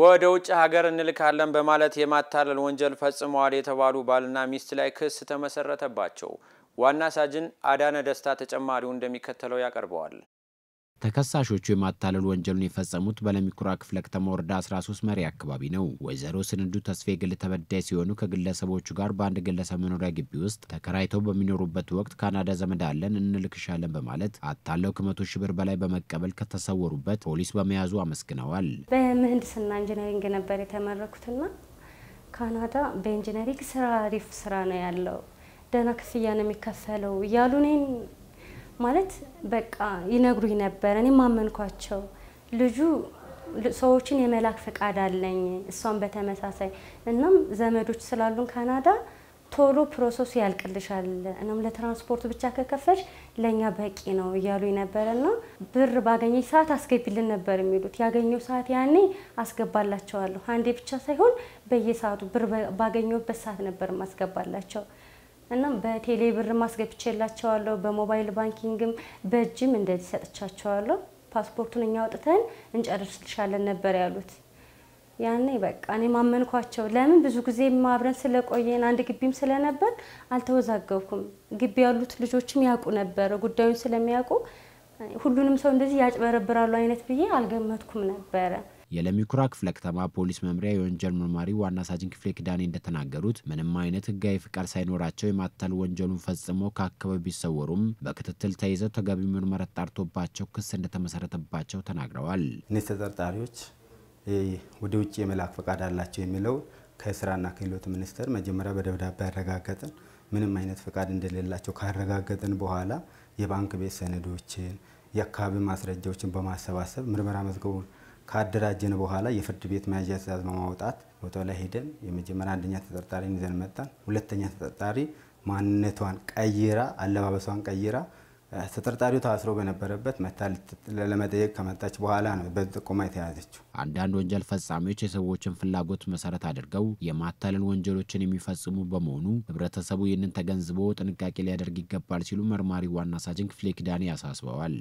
ወደ ውጭ ሀገር እንልካለን በማለት የማታለል ወንጀል ፈጽመዋል የተባሉ ባልና ሚስት ላይ ክስ ተመሰረተባቸው። ዋና ሳጅን አዳነ ደስታ ተጨማሪው እንደሚከተለው ያቀርበዋል። ተከሳሾቹ የማታለል ወንጀሉን የፈጸሙት በለሚኩራ ክፍለ ከተማ ወረዳ 13 መሪ አካባቢ ነው። ወይዘሮ ስንዱ ተስፋ ግል ተበዳይ ሲሆኑ ከግለሰቦቹ ጋር በአንድ ግለሰብ መኖሪያ ግቢ ውስጥ ተከራይተው በሚኖሩበት ወቅት ካናዳ ዘመድ አለን እንልክሻለን በማለት አታለው ከመቶ ሺህ ብር በላይ በመቀበል ከተሰወሩበት ፖሊስ በመያዙ አመስግነዋል። በምህንድስና ኢንጂነሪንግ ነበር የተመረኩትና ካናዳ በኢንጂነሪንግ ስራ አሪፍ ስራ ነው ያለው፣ ደህና ክፍያ ነው የሚከፈለው እያሉ እኔን ማለት በቃ ይነግሩኝ ነበር። እኔ ማመንኳቸው ልጁ ሰዎችን የመላክ ፈቃድ አለኝ፣ እሷን በተመሳሳይ እናም ዘመዶች ስላሉን ካናዳ ቶሎ ፕሮሰሱ ያልቅልሻል፣ እናም ለትራንስፖርት ብቻ ከከፈሽ ለእኛ በቂ ነው እያሉ ነበረና ብር ባገኘች ሰዓት አስገቢልን ነበር የሚሉት። ያገኘው ሰዓት ያኔ አስገባላቸዋለሁ። አንዴ ብቻ ሳይሆን በየሰዓቱ ብር ባገኘበት ሰዓት ነበር ማስገባላቸው። እና በቴሌ ብር ማስገብቼላቸዋለሁ። በሞባይል ባንኪንግም በእጅም እንደዚህ ሰጥቻቸዋለሁ። ፓስፖርቱን እኛ አውጥተን እንጨርስልሻለን ነበር ያሉት። ያኔ በቃ እኔ ማመንኳቸው። ለምን ብዙ ጊዜ አብረን ስለቆየን አንድ ግቢም ስለነበር አልተወዛገብኩም። ግቢ ያሉት ልጆችም ያውቁ ነበረ ጉዳዩን ስለሚያውቁ ሁሉንም ሰው እንደዚህ ያጭበረብራሉ አይነት ብዬ አልገመትኩም ነበረ። የለሚኩራ ክፍለ ከተማ ፖሊስ መምሪያ የወንጀል መርማሪ ዋና ሳጅን ክፍሌ ኪዳኔ እንደተናገሩት ምንም አይነት ህጋዊ ፍቃድ ሳይኖራቸው የማታለል ወንጀሉን ፈጽሞ ከአካባቢ ቢሰወሩም በክትትል ተይዘው ተገቢ ምርመራ ተጣርቶባቸው ክስ እንደተመሰረተባቸው ተናግረዋል። እነዚህ ተጠርጣሪዎች ወደ ውጭ የመላክ ፈቃድ አላቸው የሚለው ከስራና ክህሎት ሚኒስቴር መጀመሪያ በደብዳቤ ያረጋገጥን ምንም አይነት ፈቃድ እንደሌላቸው ካረጋገጥን በኋላ የባንክ ቤት ሰነዶችን፣ የአካባቢ ማስረጃዎችን በማሰባሰብ ምርመራ መዝገቡን ካደራጀን በኋላ የፍርድ ቤት መያዣ ትእዛዝ በማውጣት ቦታው ላይ ሄደን የመጀመሪያ አንደኛ ተጠርጣሪ ይዘን መጣን። ሁለተኛ ተጠርጣሪ ማንነቷን ቀይራ አለባበሷን ቀይራ ተጠርጣሪው ታስሮ በነበረበት መታ ለመጠየቅ ከመጣች በኋላ ነው በጥቆማ የተያዘችው። አንዳንድ ወንጀል ፈጻሚዎች የሰዎችን ፍላጎት መሰረት አድርገው የማታለል ወንጀሎችን የሚፈጽሙ በመሆኑ ህብረተሰቡ ይህንን ተገንዝቦ ጥንቃቄ ሊያደርግ ይገባል ሲሉ መርማሪ ዋና ሳጅን ክፍሌ ኪዳኔ ያሳስበዋል።